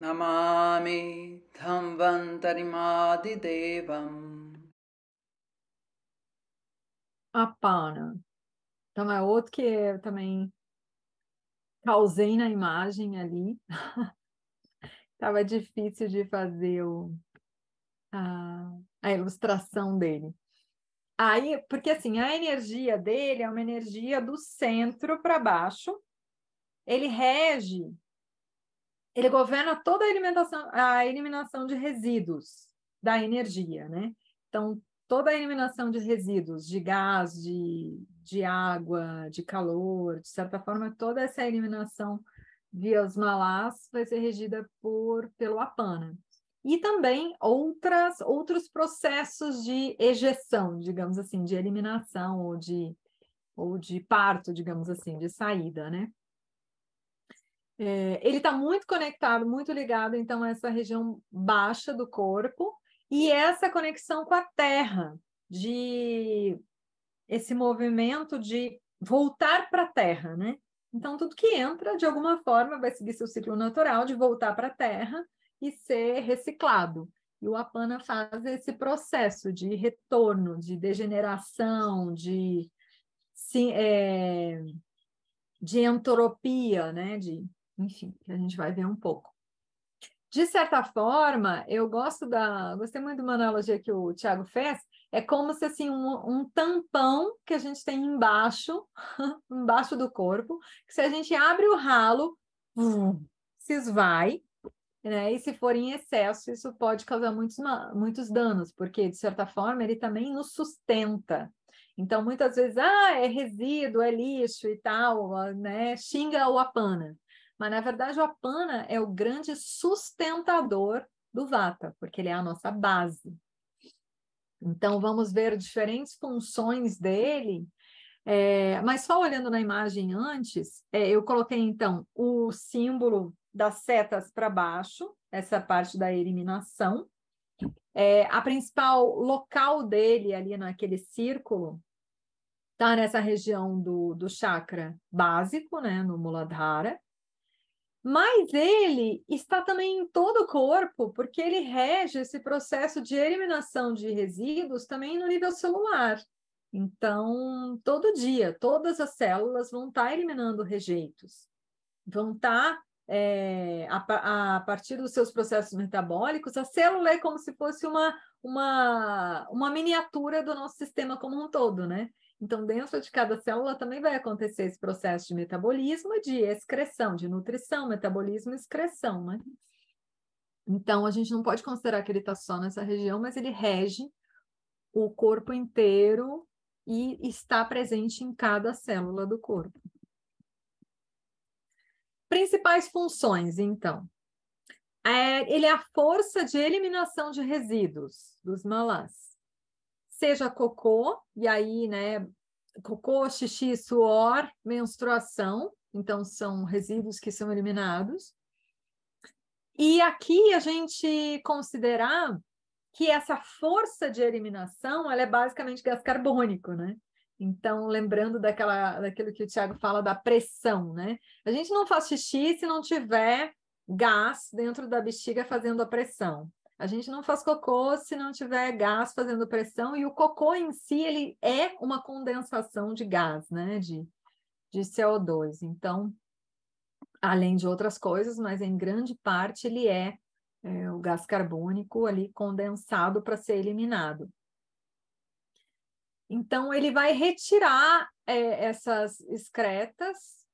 नमामि Devam. Apana. Então é outro que eu também causei na imagem ali. Tava difícil de fazer o, a, a ilustração dele. Aí, porque assim, a energia dele é uma energia do centro para baixo. Ele rege ele governa toda a eliminação, a eliminação de resíduos da energia, né? Então, toda a eliminação de resíduos de gás, de, de água, de calor, de certa forma, toda essa eliminação via os malás vai ser regida por pelo APANA. E também outras, outros processos de ejeção, digamos assim, de eliminação ou de, ou de parto, digamos assim, de saída, né? É, ele está muito conectado, muito ligado, então, a essa região baixa do corpo e essa conexão com a terra, de esse movimento de voltar para a terra, né? Então, tudo que entra, de alguma forma, vai seguir seu ciclo natural de voltar para a terra e ser reciclado. E o Apana faz esse processo de retorno, de degeneração, de, sim, é, de entropia, né? de enfim, que a gente vai ver um pouco. De certa forma, eu gosto da, gostei muito de uma analogia que o Tiago fez, é como se assim um, um tampão que a gente tem embaixo, embaixo do corpo, que se a gente abre o ralo, se esvai, né? E se for em excesso, isso pode causar muitos, muitos danos, porque de certa forma ele também nos sustenta. Então, muitas vezes, ah, é resíduo, é lixo e tal, né? Xinga o apana. Mas, na verdade, o apana é o grande sustentador do vata, porque ele é a nossa base. Então, vamos ver diferentes funções dele. É, mas só olhando na imagem antes, é, eu coloquei então o símbolo das setas para baixo, essa parte da eliminação. É, a principal local dele ali naquele círculo está nessa região do, do chakra básico, né, no Muladhara, mas ele está também em todo o corpo, porque ele rege esse processo de eliminação de resíduos também no nível celular. Então, todo dia, todas as células vão estar tá eliminando rejeitos, vão tá, estar, eh, é, a, a partir dos seus processos metabólicos, a célula é como se fosse uma, uma, uma miniatura do nosso sistema como um todo, né? Então, dentro de cada célula também vai acontecer esse processo de metabolismo e de excreção, de nutrição, metabolismo e excreção, né? Então, a gente não pode considerar que ele está só nessa região, mas ele rege o corpo inteiro e está presente em cada célula do corpo. Principais funções, então. É, ele é a força de eliminação de resíduos, dos malás seja cocô, e aí, né, cocô, xixi, suor, menstruação, então são resíduos que são eliminados. E aqui a gente considerar que essa força de eliminação ela é basicamente gás carbônico, né? Então, lembrando daquela, daquilo que o Tiago fala da pressão, né? A gente não faz xixi se não tiver gás dentro da bexiga fazendo a pressão. A gente não faz cocô se não tiver gás fazendo pressão, e o cocô em si ele é uma condensação de gás, né? De, de CO2. Então, além de outras coisas, mas em grande parte ele é, é o gás carbônico ali condensado para ser eliminado. Então, ele vai retirar é, essas excretas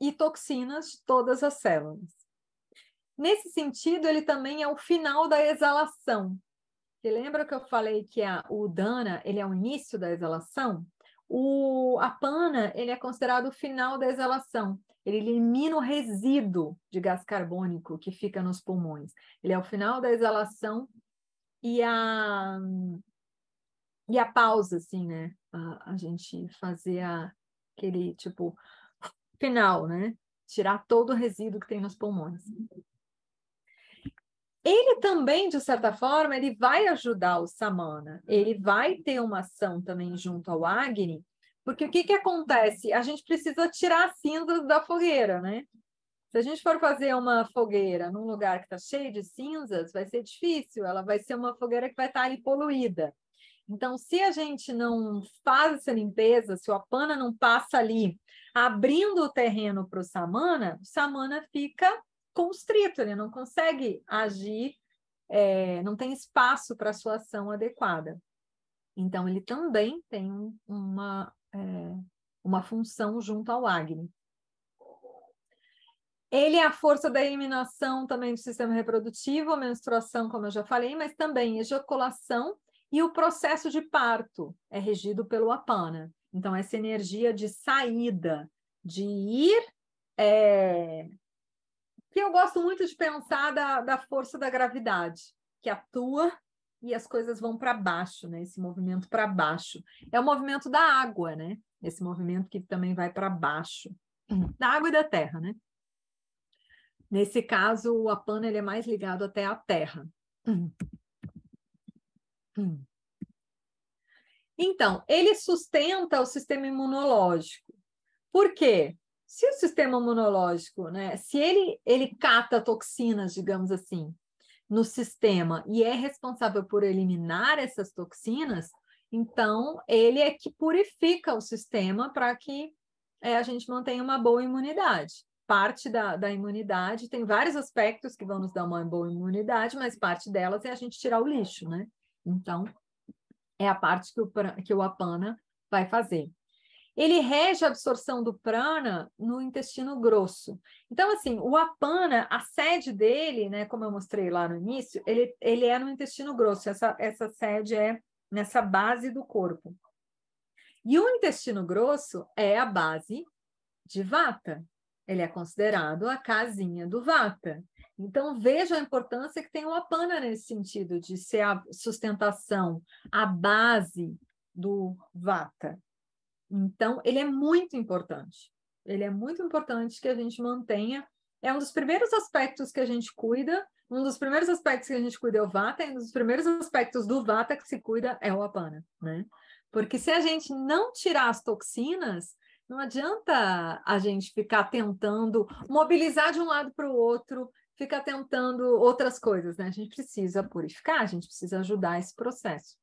e toxinas de todas as células. Nesse sentido, ele também é o final da exalação. Você lembra que eu falei que a, o dana ele é o início da exalação? O, a pana ele é considerado o final da exalação. Ele elimina o resíduo de gás carbônico que fica nos pulmões. Ele é o final da exalação e a, e a pausa, assim, né? A, a gente fazer a, aquele tipo final, né? Tirar todo o resíduo que tem nos pulmões ele também, de certa forma, ele vai ajudar o Samana, ele vai ter uma ação também junto ao Agni, porque o que, que acontece? A gente precisa tirar as cinzas da fogueira, né? Se a gente for fazer uma fogueira num lugar que está cheio de cinzas, vai ser difícil, ela vai ser uma fogueira que vai estar tá ali poluída. Então, se a gente não faz essa limpeza, se o apana não passa ali abrindo o terreno para o samana, o samana fica constrito, ele não consegue agir, é, não tem espaço para a sua ação adequada. Então, ele também tem uma, é, uma função junto ao Agni. Ele é a força da eliminação também do sistema reprodutivo, menstruação, como eu já falei, mas também ejaculação e o processo de parto é regido pelo apana. Então, essa energia de saída, de ir é, que eu gosto muito de pensar da, da força da gravidade, que atua e as coisas vão para baixo, né? Esse movimento para baixo. É o movimento da água, né? Esse movimento que também vai para baixo, uhum. da água e da terra, né? Nesse caso, o apana ele é mais ligado até à terra. Uhum. Uhum. Então, ele sustenta o sistema imunológico. Por quê? se o sistema imunológico, né, se ele, ele cata toxinas, digamos assim, no sistema e é responsável por eliminar essas toxinas, então ele é que purifica o sistema para que é, a gente mantenha uma boa imunidade. Parte da, da imunidade tem vários aspectos que vão nos dar uma boa imunidade, mas parte delas é a gente tirar o lixo, né? Então, é a parte que o, que o Apana vai fazer ele rege a absorção do prana no intestino grosso. Então, assim, o apana, a sede dele, né, como eu mostrei lá no início, ele, ele é no intestino grosso, essa, essa sede é nessa base do corpo. E o intestino grosso é a base de vata. Ele é considerado a casinha do vata. Então, veja a importância que tem o apana nesse sentido, de ser a sustentação, a base do vata. Então, ele é muito importante. Ele é muito importante que a gente mantenha. É um dos primeiros aspectos que a gente cuida. Um dos primeiros aspectos que a gente cuida é o Vata, e um dos primeiros aspectos do Vata que se cuida é o Apana, né? Porque se a gente não tirar as toxinas, não adianta a gente ficar tentando mobilizar de um lado para o outro, ficar tentando outras coisas, né? A gente precisa purificar, a gente precisa ajudar esse processo.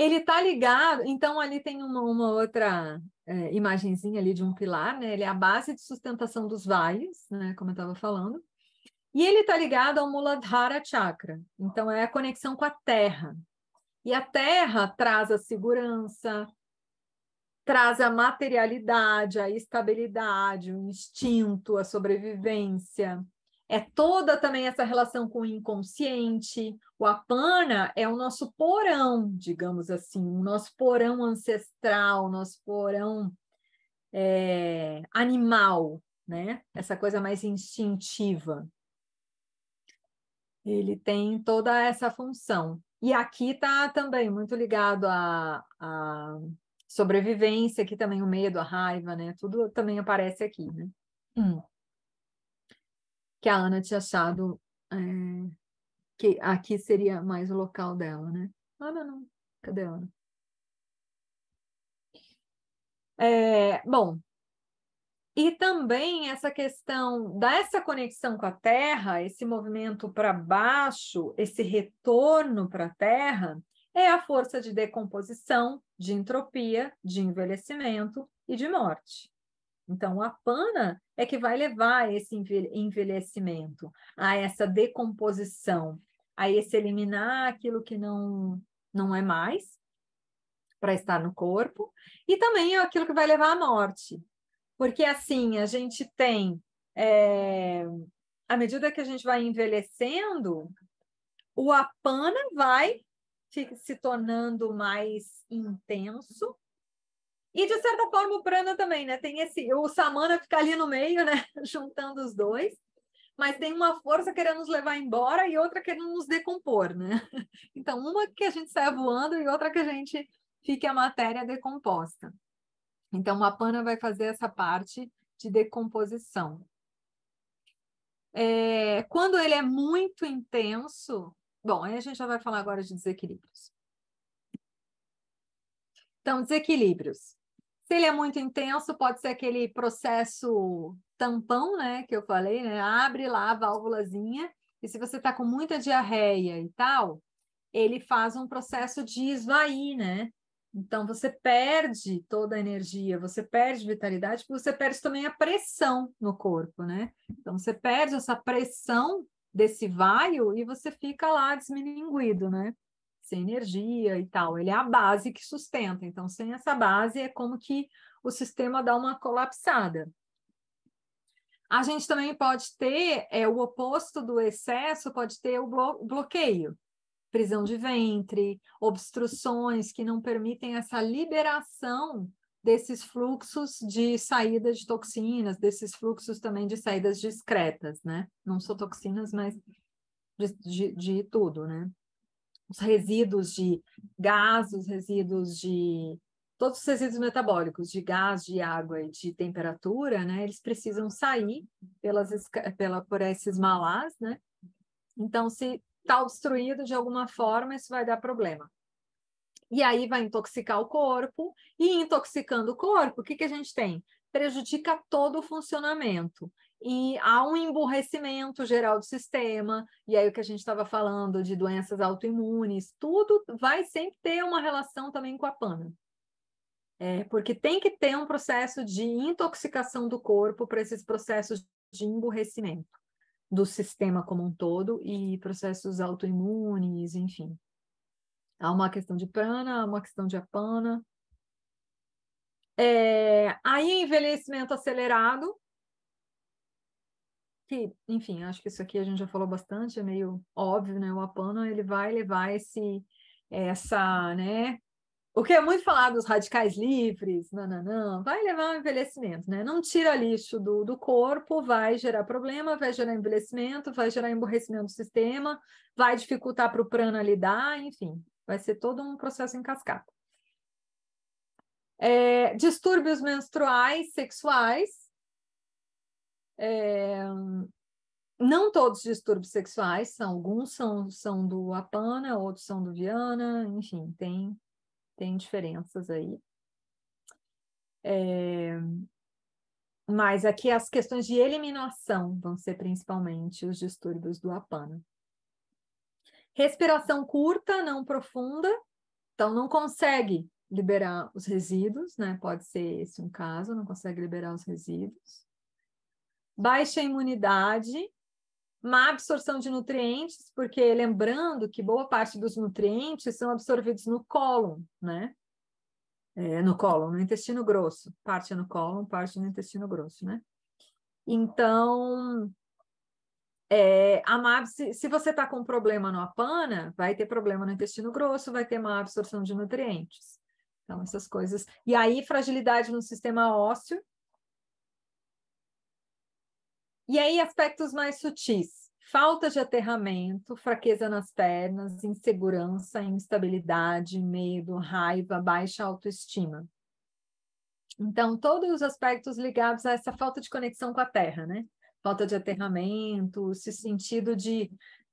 Ele está ligado, então ali tem uma, uma outra é, imagenzinha ali de um pilar, né? Ele é a base de sustentação dos vales, né? Como eu estava falando. E ele está ligado ao Muladhara Chakra, então é a conexão com a terra. E a terra traz a segurança, traz a materialidade, a estabilidade, o instinto, a sobrevivência é toda também essa relação com o inconsciente. O apana é o nosso porão, digamos assim, o nosso porão ancestral, o nosso porão é, animal, né? Essa coisa mais instintiva. Ele tem toda essa função. E aqui está também muito ligado à, à sobrevivência, aqui também o medo, a raiva, né? Tudo também aparece aqui, né? Hum que a Ana tinha achado é, que aqui seria mais o local dela, né? Ana não. Cadê a Ana? É, bom, e também essa questão dessa conexão com a Terra, esse movimento para baixo, esse retorno para a Terra, é a força de decomposição, de entropia, de envelhecimento e de morte. Então, a pana é que vai levar a esse envelhecimento, a essa decomposição, a esse eliminar aquilo que não, não é mais para estar no corpo, e também é aquilo que vai levar à morte. Porque assim, a gente tem, é, à medida que a gente vai envelhecendo, o apana vai se tornando mais intenso e, de certa forma, o prana também, né? Tem esse... O samana fica ali no meio, né? Juntando os dois. Mas tem uma força querendo nos levar embora e outra querendo nos decompor, né? Então, uma que a gente sai voando e outra que a gente fique a matéria decomposta. Então, o pana vai fazer essa parte de decomposição. É, quando ele é muito intenso, bom, aí a gente já vai falar agora de desequilíbrios. Então, desequilíbrios. Se ele é muito intenso, pode ser aquele processo tampão, né, que eu falei, né? Abre lá a válvulazinha. E se você está com muita diarreia e tal, ele faz um processo de esvair, né? Então você perde toda a energia, você perde vitalidade, você perde também a pressão no corpo, né? Então você perde essa pressão desse vaio e você fica lá desmininguido, né? sem energia e tal. Ele é a base que sustenta. Então, sem essa base, é como que o sistema dá uma colapsada. A gente também pode ter é, o oposto do excesso, pode ter o, blo bloqueio, prisão de ventre, obstruções que não permitem essa liberação desses fluxos de saída de toxinas, desses fluxos também de saídas discretas, né? Não só toxinas, mas de, de, de tudo, né? os resíduos de gás, os resíduos de todos os resíduos metabólicos de gás, de água e de temperatura, né? Eles precisam sair pelas pela por esses malás, né? Então, se está obstruído de alguma forma, isso vai dar problema. E aí vai intoxicar o corpo e intoxicando o corpo, o que que a gente tem? prejudica todo o funcionamento. E há um emburrecimento geral do sistema, e aí o que a gente estava falando de doenças autoimunes, tudo vai sempre ter uma relação também com a pana. É, porque tem que ter um processo de intoxicação do corpo para esses processos de emburrecimento do sistema como um todo e processos autoimunes, enfim. Há uma questão de prana, uma questão de apana. É, aí, envelhecimento acelerado, que, enfim, acho que isso aqui a gente já falou bastante, é meio óbvio, né? O apano ele vai levar esse, essa, né? O que é muito falado dos radicais livres, nananã, vai levar ao envelhecimento, né? Não tira lixo do, do corpo, vai gerar problema, vai gerar envelhecimento, vai gerar emborrecimento do sistema, vai dificultar para o prana lidar, enfim, vai ser todo um processo em cascata. É, distúrbios menstruais, sexuais. É, não todos distúrbios sexuais, são alguns são, são do Apana, outros são do Viana, enfim, tem, tem diferenças aí. É, mas aqui as questões de eliminação vão ser principalmente os distúrbios do apana. Respiração curta, não profunda, então não consegue liberar os resíduos, né? Pode ser esse um caso, não consegue liberar os resíduos. Baixa imunidade, má absorção de nutrientes, porque lembrando que boa parte dos nutrientes são absorvidos no cólon, né? É, no cólon, no intestino grosso. Parte é no cólon, parte no intestino grosso, né? Então, é, a má, se, se você está com problema no apana, vai ter problema no intestino grosso, vai ter má absorção de nutrientes. Então, essas coisas. E aí, fragilidade no sistema ósseo. E aí, aspectos mais sutis. Falta de aterramento, fraqueza nas pernas, insegurança, instabilidade, medo, raiva, baixa autoestima. Então, todos os aspectos ligados a essa falta de conexão com a terra, né? Falta de aterramento, esse sentido de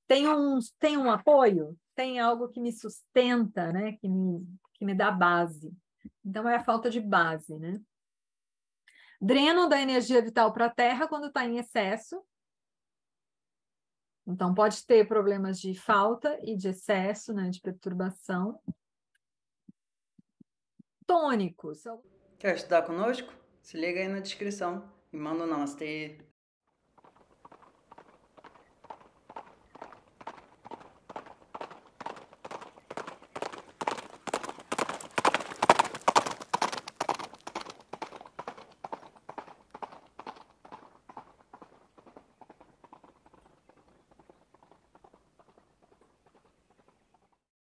tem um, tem um apoio, tem algo que me sustenta, né? Que me me dá base. Então é a falta de base, né? Dreno da energia vital para a Terra quando está em excesso. Então pode ter problemas de falta e de excesso, né, de perturbação. Tônicos. Quer estudar conosco? Se liga aí na descrição e manda um namastê.